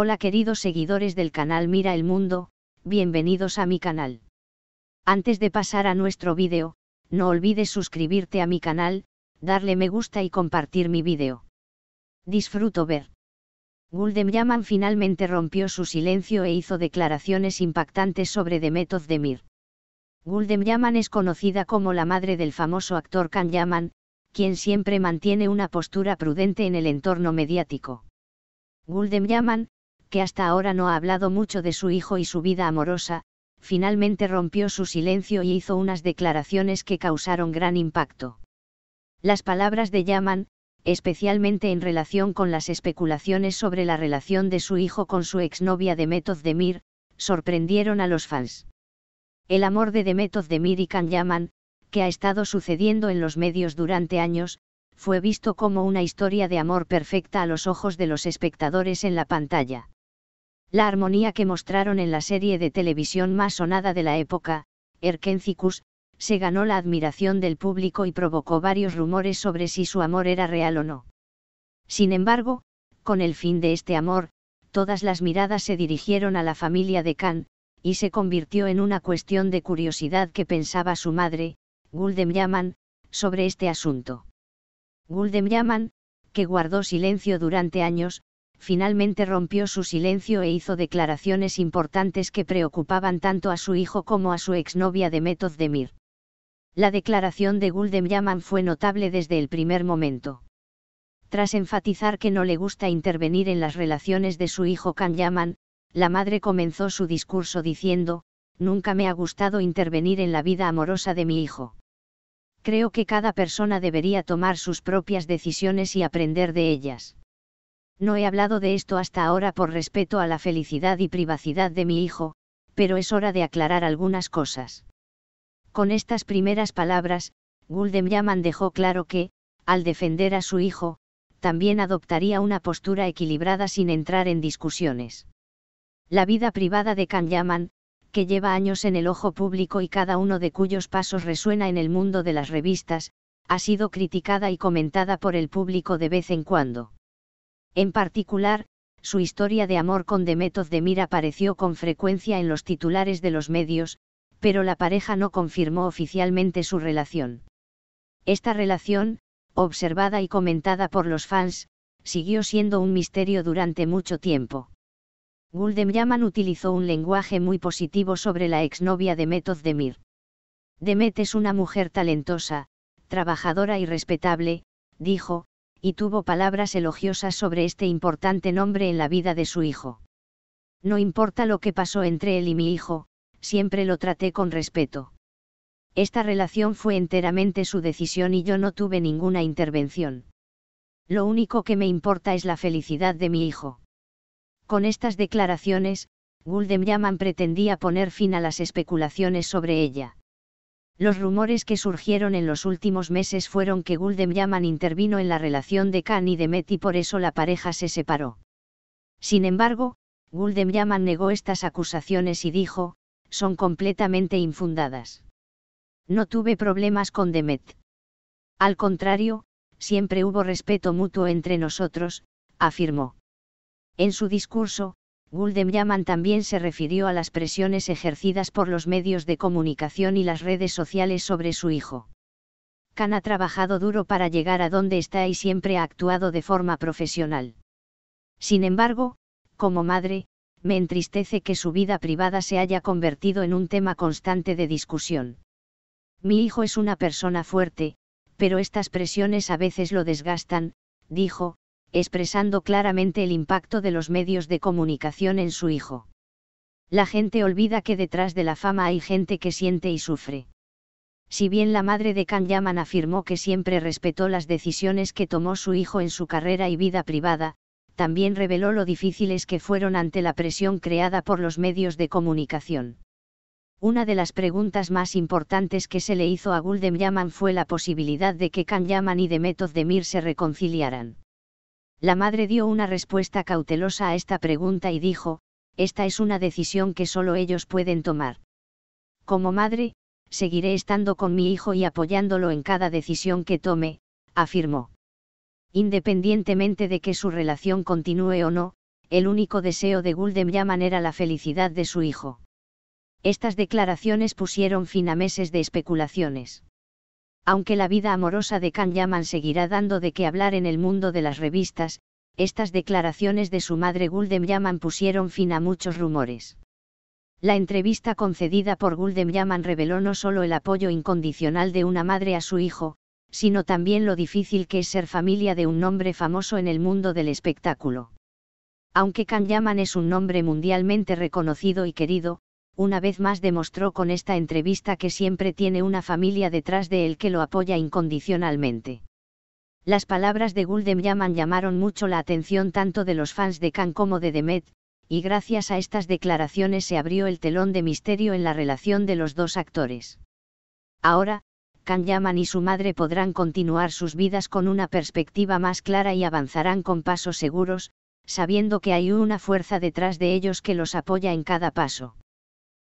Hola queridos seguidores del canal Mira el Mundo, bienvenidos a mi canal. Antes de pasar a nuestro vídeo, no olvides suscribirte a mi canal, darle me gusta y compartir mi vídeo. Disfruto ver. Guldem Yaman finalmente rompió su silencio e hizo declaraciones impactantes sobre Demet Mir. Guldem Yaman es conocida como la madre del famoso actor Can Yaman, quien siempre mantiene una postura prudente en el entorno mediático. Guldem Yaman, que hasta ahora no ha hablado mucho de su hijo y su vida amorosa, finalmente rompió su silencio y hizo unas declaraciones que causaron gran impacto. Las palabras de Yaman, especialmente en relación con las especulaciones sobre la relación de su hijo con su exnovia Demetoz Demir, sorprendieron a los fans. El amor de Demetoz Demir y Can Yaman, que ha estado sucediendo en los medios durante años, fue visto como una historia de amor perfecta a los ojos de los espectadores en la pantalla la armonía que mostraron en la serie de televisión más sonada de la época, Erkencicus, se ganó la admiración del público y provocó varios rumores sobre si su amor era real o no. Sin embargo, con el fin de este amor, todas las miradas se dirigieron a la familia de Khan, y se convirtió en una cuestión de curiosidad que pensaba su madre, Guldem Yaman, sobre este asunto. Guldem Yaman, que guardó silencio durante años, finalmente rompió su silencio e hizo declaraciones importantes que preocupaban tanto a su hijo como a su exnovia de Özdemir. La declaración de Guldem Yaman fue notable desde el primer momento. Tras enfatizar que no le gusta intervenir en las relaciones de su hijo Kan Yaman, la madre comenzó su discurso diciendo, Nunca me ha gustado intervenir en la vida amorosa de mi hijo. Creo que cada persona debería tomar sus propias decisiones y aprender de ellas. No he hablado de esto hasta ahora por respeto a la felicidad y privacidad de mi hijo, pero es hora de aclarar algunas cosas. Con estas primeras palabras, Guldem Yaman dejó claro que, al defender a su hijo, también adoptaría una postura equilibrada sin entrar en discusiones. La vida privada de Kan Yaman, que lleva años en el ojo público y cada uno de cuyos pasos resuena en el mundo de las revistas, ha sido criticada y comentada por el público de vez en cuando. En particular, su historia de amor con Demet demir apareció con frecuencia en los titulares de los medios, pero la pareja no confirmó oficialmente su relación. Esta relación, observada y comentada por los fans, siguió siendo un misterio durante mucho tiempo. Yaman utilizó un lenguaje muy positivo sobre la exnovia de Özdemir. Demir. Demet es una mujer talentosa, trabajadora y respetable, dijo, y tuvo palabras elogiosas sobre este importante nombre en la vida de su hijo. No importa lo que pasó entre él y mi hijo, siempre lo traté con respeto. Esta relación fue enteramente su decisión y yo no tuve ninguna intervención. Lo único que me importa es la felicidad de mi hijo. Con estas declaraciones, Guldem Yaman pretendía poner fin a las especulaciones sobre ella. Los rumores que surgieron en los últimos meses fueron que Guldem Yaman intervino en la relación de Khan y Demet y por eso la pareja se separó. Sin embargo, Guldem Yaman negó estas acusaciones y dijo, son completamente infundadas. No tuve problemas con Demet. Al contrario, siempre hubo respeto mutuo entre nosotros, afirmó. En su discurso, Yaman también se refirió a las presiones ejercidas por los medios de comunicación y las redes sociales sobre su hijo. Khan ha trabajado duro para llegar a donde está y siempre ha actuado de forma profesional. Sin embargo, como madre, me entristece que su vida privada se haya convertido en un tema constante de discusión. Mi hijo es una persona fuerte, pero estas presiones a veces lo desgastan, dijo, expresando claramente el impacto de los medios de comunicación en su hijo. La gente olvida que detrás de la fama hay gente que siente y sufre. Si bien la madre de Can Yaman afirmó que siempre respetó las decisiones que tomó su hijo en su carrera y vida privada, también reveló lo difíciles que fueron ante la presión creada por los medios de comunicación. Una de las preguntas más importantes que se le hizo a Guldem Yaman fue la posibilidad de que Can Yaman y Demet Demir se reconciliaran. La madre dio una respuesta cautelosa a esta pregunta y dijo, esta es una decisión que solo ellos pueden tomar. Como madre, seguiré estando con mi hijo y apoyándolo en cada decisión que tome, afirmó. Independientemente de que su relación continúe o no, el único deseo de Gulden Yaman era la felicidad de su hijo. Estas declaraciones pusieron fin a meses de especulaciones. Aunque la vida amorosa de Can Yaman seguirá dando de qué hablar en el mundo de las revistas, estas declaraciones de su madre Guldem Yaman pusieron fin a muchos rumores. La entrevista concedida por Guldem Yaman reveló no solo el apoyo incondicional de una madre a su hijo, sino también lo difícil que es ser familia de un nombre famoso en el mundo del espectáculo. Aunque Can Yaman es un nombre mundialmente reconocido y querido, una vez más demostró con esta entrevista que siempre tiene una familia detrás de él que lo apoya incondicionalmente. Las palabras de Guldem Yaman llamaron mucho la atención tanto de los fans de Khan como de Demet, y gracias a estas declaraciones se abrió el telón de misterio en la relación de los dos actores. Ahora, Khan Yaman y su madre podrán continuar sus vidas con una perspectiva más clara y avanzarán con pasos seguros, sabiendo que hay una fuerza detrás de ellos que los apoya en cada paso.